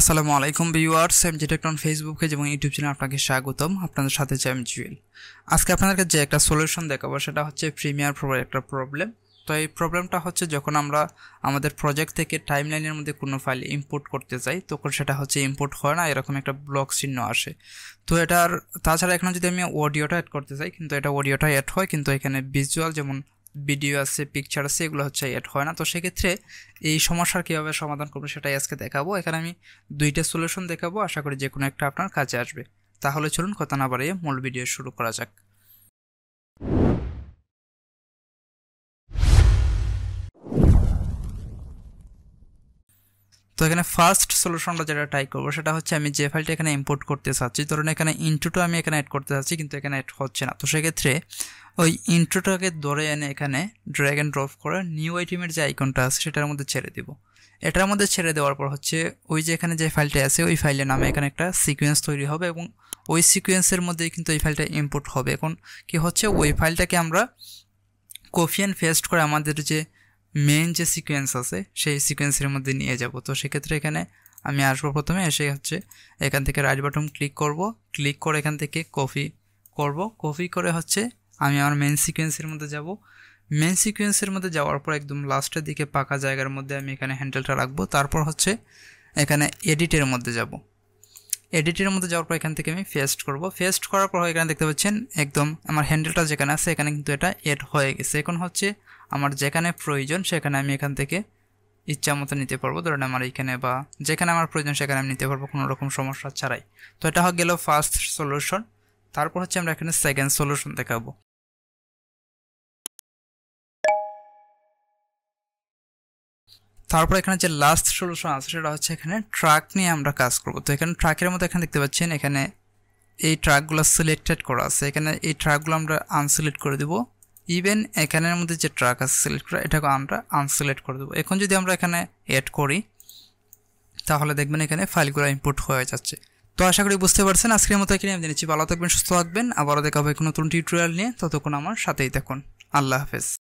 আসসালামু আলাইকুম viewers M G Tekton Facebook এবং ইউটিউব চ্যানেল আপনাকে স্বাগতম আপনাদের সাথে চাই আমি জুয়েল আজকে আপনাদেরকে যে একটা সলিউশন দেখাবো সেটা হচ্ছে প্রিমিয়ার প্রোয়ের একটা প্রবলেম তো এই প্রবলেমটা হচ্ছে যখন আমরা আমাদের প্রজেক্ট থেকে টাইমলাইনের মধ্যে কোনো ফাইল ইম্পোর্ট করতে চাই তখন সেটা হচ্ছে ইম্পোর্ট হয় না এরকম একটা ব্লক চিহ্ন আসে তো এটার তাছাড়া এখন যদি আমি অডিওটা অ্যাড করতে চাই কিন্তু এটা অডিওটা অ্যাড হয় কিন্তু এখানে ভিজুয়াল যেমন ভিডিও আছে পিকচার আছে এগুলো হচ্ছে অ্যাড হয় না তো সেক্ষেত্রে এই সমস্যার কীভাবে সমাধান করবো সেটাই আজকে দেখাবো এখানে আমি দুইটা সলিউশন দেখাবো আশা করি যে কোনো একটা আপনার কাজে আসবে তাহলে চলুন কথা না বাড়িয়ে মূল ভিডিও শুরু করা যাক তো এখানে ফার্স্ট সলিউশনটা যেটা ট্রাই করবো সেটা হচ্ছে আমি যে ফাইলটা এখানে ইম্পোর্ট করতে চাচ্ছি ধরুন এখানে ইন্ট্রোটা আমি এখানে অ্যাড করতে চাচ্ছি কিন্তু এখানে অ্যাড হচ্ছে না তো সেক্ষেত্রে ওই ইন্ট্রোটাকে ধরে এনে এখানে ড্র্যাগ অ্যান্ড ড্রপ করে নিউ আইটেমের যে আইকনটা আছে সেটার মধ্যে ছেড়ে দেবো এটার মধ্যে ছেড়ে দেওয়ার পর হচ্ছে ওই যে এখানে যে ফাইলটা আছে ওই ফাইলের নামে এখানে একটা সিকোয়েন্স তৈরি হবে এবং ওই সিকোয়েন্সের মধ্যেই কিন্তু এই ফাইলটা ইম্পোর্ট হবে এখন কি হচ্ছে ওই ফাইলটাকে আমরা কফি অ্যান্ড ফেস্ট করে আমাদের যে মেন যে সিকোয়েন্স আছে সেই সিকোয়েন্সের মধ্যে নিয়ে যাব তো সেক্ষেত্রে এখানে আমি আসবো প্রথমে এসে হচ্ছে এখান থেকে রাইট বাটন ক্লিক করব ক্লিক করে এখান থেকে কপি করব কপি করে হচ্ছে আমি আমার মেন সিকোয়েন্সের মধ্যে যাব মেন সিকোয়েন্সের মধ্যে যাওয়ার পর একদম লাস্টের দিকে পাকা জায়গার মধ্যে আমি এখানে হ্যান্ডেলটা রাখবো তারপর হচ্ছে এখানে এডিটের মধ্যে যাব এডিটের মধ্যে যাওয়ার পর এখান থেকে আমি ফেস্ট করব ফেস্ট করার পর এখানে দেখতে পাচ্ছেন একদম আমার হ্যান্ডেলটা যেখানে আছে এখানে কিন্তু এটা এড হয়ে গেছে এখন হচ্ছে আমার যেখানে প্রয়োজন সেখানে আমি এখান থেকে ইচ্ছা মতো নিতে পারবো ধরেন আমার এইখানে বা যেখানে আমার প্রয়োজন সেখানে আমি নিতে পারবো কোনো রকম সমস্যা ছাড়াই তো এটা গেল ফার্স্ট সলিউশন তারপর হচ্ছে আমরা এখানে সেকেন্ড সলিউশন দেখাবো তারপর এখানে যে লাস্ট সলিউশন আছে সেটা হচ্ছে এখানে ট্রাক নিয়ে আমরা কাজ করব তো এখানে ট্রাকের মতো এখানে দেখতে পাচ্ছেন এখানে এই ট্রাকগুলো সিলেক্টেড করা আছে এখানে এই ট্রাকগুলো আমরা আনসিলেক্ট করে দেবো ইভেন এখানের মধ্যে যে ট্রাক আছে সিলেক্ট করা এটাকে আমরা আনসিলেক্ট করে দেবো এখন যদি আমরা এখানে অ্যাড করি তাহলে দেখবেন এখানে ফাইলগুলো ইম্পোর্ট হয়ে যাচ্ছে তো আশা করি বুঝতে পারছেন আজকের মতো এখানে আমি জেনেছি ভালো থাকবেন সুস্থ থাকবেন আবারও দেখা হবে কোনো নতুন টিউটোরিয়াল নিয়ে ততক্ষণ আমার সাথেই থাকুন আল্লাহ হাফেজ